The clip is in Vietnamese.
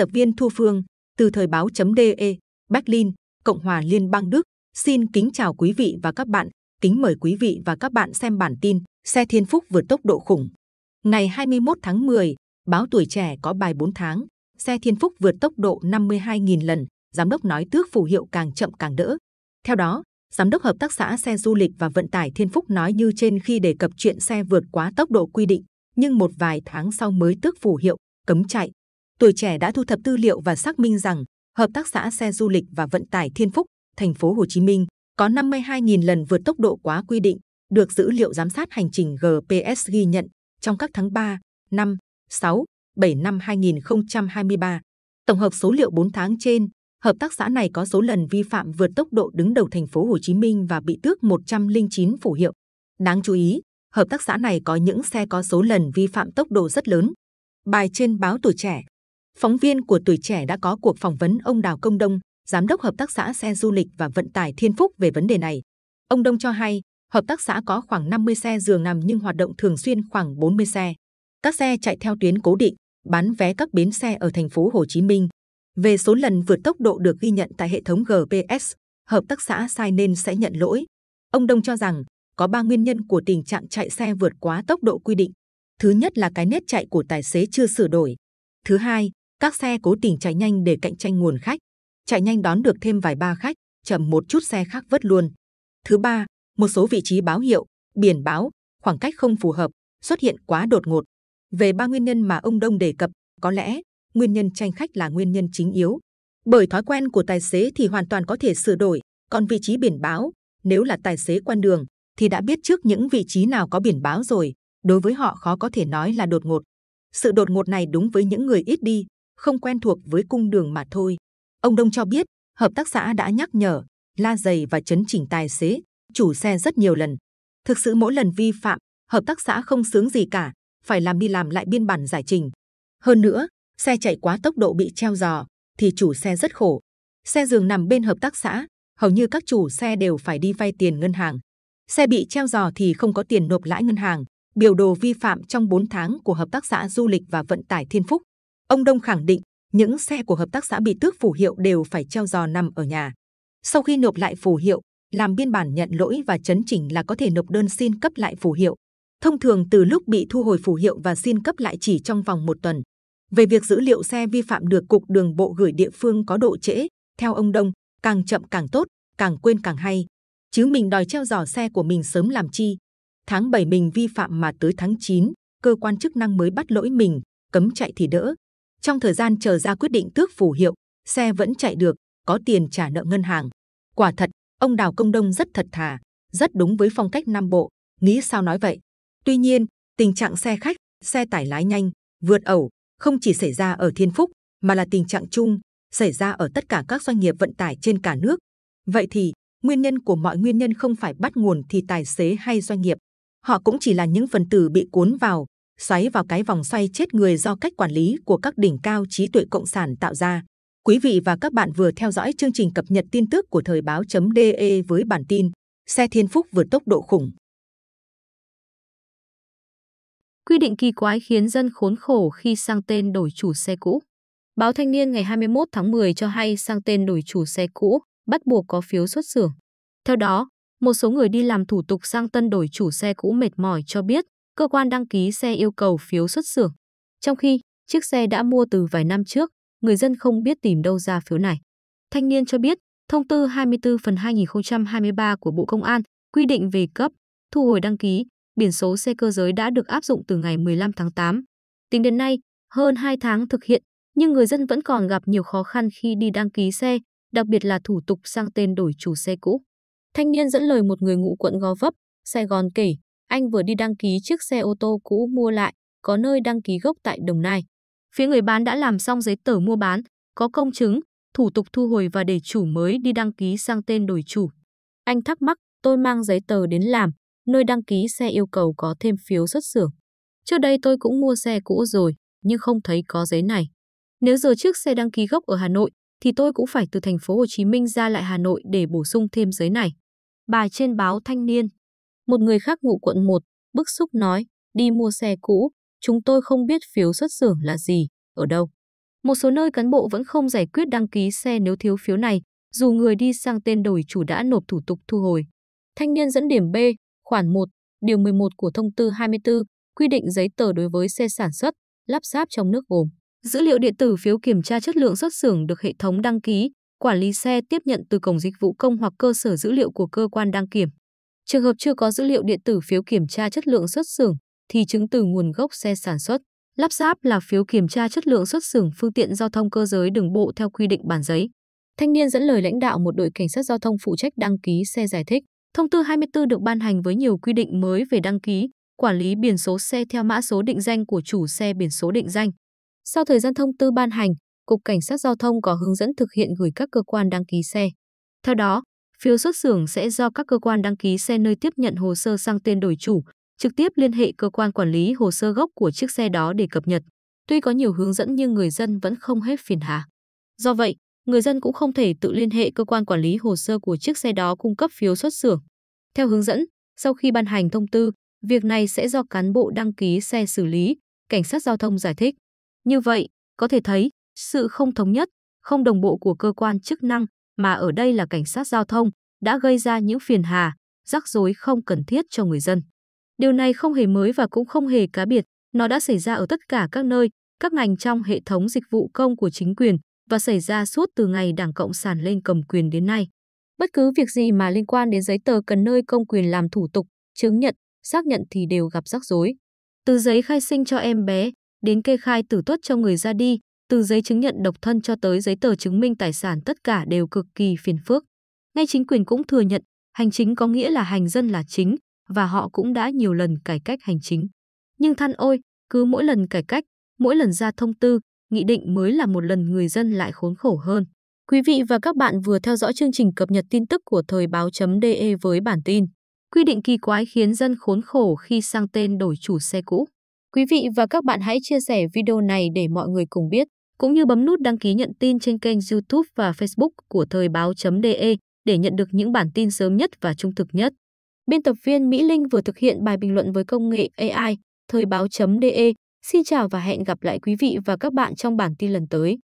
tập viên Thu Phương, từ thời báo.de, Berlin, Cộng hòa Liên bang Đức. Xin kính chào quý vị và các bạn, kính mời quý vị và các bạn xem bản tin Xe Thiên Phúc vượt tốc độ khủng. Ngày 21 tháng 10, báo Tuổi Trẻ có bài 4 tháng, xe Thiên Phúc vượt tốc độ 52.000 lần, giám đốc nói tước phù hiệu càng chậm càng đỡ. Theo đó, Giám đốc Hợp tác xã Xe Du lịch và Vận tải Thiên Phúc nói như trên khi đề cập chuyện xe vượt quá tốc độ quy định, nhưng một vài tháng sau mới tước phù hiệu, cấm chạy tuổi trẻ đã thu thập tư liệu và xác minh rằng hợp tác xã xe du lịch và vận tải Thiên Phúc, thành phố Hồ Chí Minh có 52.000 lần vượt tốc độ quá quy định, được dữ liệu giám sát hành trình GPS ghi nhận trong các tháng 3, 5, 6, 7 năm 2023. Tổng hợp số liệu 4 tháng trên, hợp tác xã này có số lần vi phạm vượt tốc độ đứng đầu thành phố Hồ Chí Minh và bị tước 109 phù hiệu. Đáng chú ý, hợp tác xã này có những xe có số lần vi phạm tốc độ rất lớn. Bài trên báo Tuổi Trẻ Phóng viên của Tuổi Trẻ đã có cuộc phỏng vấn ông Đào Công Đông, Giám đốc Hợp tác xã xe du lịch và vận tải Thiên Phúc về vấn đề này. Ông Đông cho hay, hợp tác xã có khoảng 50 xe giường nằm nhưng hoạt động thường xuyên khoảng 40 xe. Các xe chạy theo tuyến cố định, bán vé các bến xe ở thành phố Hồ Chí Minh. Về số lần vượt tốc độ được ghi nhận tại hệ thống GPS, hợp tác xã sai nên sẽ nhận lỗi. Ông Đông cho rằng có ba nguyên nhân của tình trạng chạy xe vượt quá tốc độ quy định. Thứ nhất là cái nét chạy của tài xế chưa sửa đổi. Thứ hai, các xe cố tình chạy nhanh để cạnh tranh nguồn khách, chạy nhanh đón được thêm vài ba khách, chậm một chút xe khác vớt luôn. Thứ ba, một số vị trí báo hiệu, biển báo, khoảng cách không phù hợp, xuất hiện quá đột ngột. Về ba nguyên nhân mà ông Đông đề cập, có lẽ nguyên nhân tranh khách là nguyên nhân chính yếu. Bởi thói quen của tài xế thì hoàn toàn có thể sửa đổi, còn vị trí biển báo, nếu là tài xế quan đường thì đã biết trước những vị trí nào có biển báo rồi, đối với họ khó có thể nói là đột ngột. Sự đột ngột này đúng với những người ít đi, không quen thuộc với cung đường mà thôi. Ông Đông cho biết, hợp tác xã đã nhắc nhở, la giày và chấn chỉnh tài xế, chủ xe rất nhiều lần. Thực sự mỗi lần vi phạm, hợp tác xã không sướng gì cả, phải làm đi làm lại biên bản giải trình. Hơn nữa, xe chạy quá tốc độ bị treo giò, thì chủ xe rất khổ. Xe giường nằm bên hợp tác xã, hầu như các chủ xe đều phải đi vay tiền ngân hàng. Xe bị treo giò thì không có tiền nộp lãi ngân hàng, biểu đồ vi phạm trong 4 tháng của Hợp tác xã Du lịch và Vận tải Thiên Phúc Ông Đông khẳng định những xe của hợp tác xã bị tước phù hiệu đều phải treo giò nằm ở nhà. Sau khi nộp lại phù hiệu, làm biên bản nhận lỗi và chấn chỉnh là có thể nộp đơn xin cấp lại phù hiệu. Thông thường từ lúc bị thu hồi phù hiệu và xin cấp lại chỉ trong vòng một tuần. Về việc dữ liệu xe vi phạm được Cục Đường Bộ gửi địa phương có độ trễ, theo ông Đông, càng chậm càng tốt, càng quên càng hay. Chứ mình đòi treo giò xe của mình sớm làm chi. Tháng 7 mình vi phạm mà tới tháng 9, cơ quan chức năng mới bắt lỗi mình, cấm chạy thì đỡ, trong thời gian chờ ra quyết định tước phù hiệu, xe vẫn chạy được, có tiền trả nợ ngân hàng. Quả thật, ông Đào Công Đông rất thật thà, rất đúng với phong cách Nam Bộ, nghĩ sao nói vậy. Tuy nhiên, tình trạng xe khách, xe tải lái nhanh, vượt ẩu không chỉ xảy ra ở Thiên Phúc, mà là tình trạng chung, xảy ra ở tất cả các doanh nghiệp vận tải trên cả nước. Vậy thì, nguyên nhân của mọi nguyên nhân không phải bắt nguồn thì tài xế hay doanh nghiệp. Họ cũng chỉ là những phần tử bị cuốn vào, xoáy vào cái vòng xoay chết người do cách quản lý của các đỉnh cao trí tuệ cộng sản tạo ra. Quý vị và các bạn vừa theo dõi chương trình cập nhật tin tức của Thời báo.de với bản tin Xe Thiên Phúc vượt tốc độ khủng. Quy định kỳ quái khiến dân khốn khổ khi sang tên đổi chủ xe cũ. Báo Thanh niên ngày 21 tháng 10 cho hay sang tên đổi chủ xe cũ bắt buộc có phiếu xuất xưởng. Theo đó, một số người đi làm thủ tục sang tân đổi chủ xe cũ mệt mỏi cho biết cơ quan đăng ký xe yêu cầu phiếu xuất xưởng. Trong khi, chiếc xe đã mua từ vài năm trước, người dân không biết tìm đâu ra phiếu này. Thanh niên cho biết, thông tư 24 phần 2023 của Bộ Công an quy định về cấp, thu hồi đăng ký, biển số xe cơ giới đã được áp dụng từ ngày 15 tháng 8. Tính đến nay, hơn 2 tháng thực hiện, nhưng người dân vẫn còn gặp nhiều khó khăn khi đi đăng ký xe, đặc biệt là thủ tục sang tên đổi chủ xe cũ. Thanh niên dẫn lời một người ngụ quận Gò Vấp, Sài Gòn kể, anh vừa đi đăng ký chiếc xe ô tô cũ mua lại, có nơi đăng ký gốc tại Đồng Nai. Phía người bán đã làm xong giấy tờ mua bán, có công chứng, thủ tục thu hồi và để chủ mới đi đăng ký sang tên đổi chủ. Anh thắc mắc, tôi mang giấy tờ đến làm, nơi đăng ký xe yêu cầu có thêm phiếu xuất xưởng. Trước đây tôi cũng mua xe cũ rồi, nhưng không thấy có giấy này. Nếu giờ chiếc xe đăng ký gốc ở Hà Nội, thì tôi cũng phải từ thành phố Hồ Chí Minh ra lại Hà Nội để bổ sung thêm giấy này. Bài trên báo Thanh niên một người khác ngụ quận 1, bức xúc nói, đi mua xe cũ, chúng tôi không biết phiếu xuất xưởng là gì, ở đâu. Một số nơi cán bộ vẫn không giải quyết đăng ký xe nếu thiếu phiếu này, dù người đi sang tên đổi chủ đã nộp thủ tục thu hồi. Thanh niên dẫn điểm B, khoản 1, điều 11 của thông tư 24, quy định giấy tờ đối với xe sản xuất, lắp ráp trong nước gồm dữ liệu điện tử phiếu kiểm tra chất lượng xuất xưởng được hệ thống đăng ký, quản lý xe tiếp nhận từ cổng dịch vụ công hoặc cơ sở dữ liệu của cơ quan đăng kiểm. Trường hợp chưa có dữ liệu điện tử phiếu kiểm tra chất lượng xuất xưởng thì chứng từ nguồn gốc xe sản xuất. Lắp ráp là phiếu kiểm tra chất lượng xuất xưởng phương tiện giao thông cơ giới đường bộ theo quy định bản giấy. Thanh niên dẫn lời lãnh đạo một đội cảnh sát giao thông phụ trách đăng ký xe giải thích. Thông tư 24 được ban hành với nhiều quy định mới về đăng ký, quản lý biển số xe theo mã số định danh của chủ xe biển số định danh. Sau thời gian thông tư ban hành, Cục Cảnh sát Giao thông có hướng dẫn thực hiện gửi các cơ quan đăng ký xe. Theo đó, Phiếu xuất xưởng sẽ do các cơ quan đăng ký xe nơi tiếp nhận hồ sơ sang tên đổi chủ, trực tiếp liên hệ cơ quan quản lý hồ sơ gốc của chiếc xe đó để cập nhật. Tuy có nhiều hướng dẫn nhưng người dân vẫn không hết phiền hà. Do vậy, người dân cũng không thể tự liên hệ cơ quan quản lý hồ sơ của chiếc xe đó cung cấp phiếu xuất xưởng. Theo hướng dẫn, sau khi ban hành thông tư, việc này sẽ do cán bộ đăng ký xe xử lý, cảnh sát giao thông giải thích. Như vậy, có thể thấy, sự không thống nhất, không đồng bộ của cơ quan chức năng mà ở đây là cảnh sát giao thông, đã gây ra những phiền hà, rắc rối không cần thiết cho người dân. Điều này không hề mới và cũng không hề cá biệt, nó đã xảy ra ở tất cả các nơi, các ngành trong hệ thống dịch vụ công của chính quyền và xảy ra suốt từ ngày Đảng Cộng sản lên cầm quyền đến nay. Bất cứ việc gì mà liên quan đến giấy tờ cần nơi công quyền làm thủ tục, chứng nhận, xác nhận thì đều gặp rắc rối. Từ giấy khai sinh cho em bé, đến kê khai tử tuất cho người ra đi, từ giấy chứng nhận độc thân cho tới giấy tờ chứng minh tài sản tất cả đều cực kỳ phiền phức. Ngay chính quyền cũng thừa nhận, hành chính có nghĩa là hành dân là chính và họ cũng đã nhiều lần cải cách hành chính. Nhưng than ôi, cứ mỗi lần cải cách, mỗi lần ra thông tư, nghị định mới là một lần người dân lại khốn khổ hơn. Quý vị và các bạn vừa theo dõi chương trình cập nhật tin tức của thời báo.de với bản tin Quy định kỳ quái khiến dân khốn khổ khi sang tên đổi chủ xe cũ. Quý vị và các bạn hãy chia sẻ video này để mọi người cùng biết cũng như bấm nút đăng ký nhận tin trên kênh YouTube và Facebook của Thời báo.de để nhận được những bản tin sớm nhất và trung thực nhất. Biên tập viên Mỹ Linh vừa thực hiện bài bình luận với công nghệ AI, Thời báo.de. Xin chào và hẹn gặp lại quý vị và các bạn trong bản tin lần tới.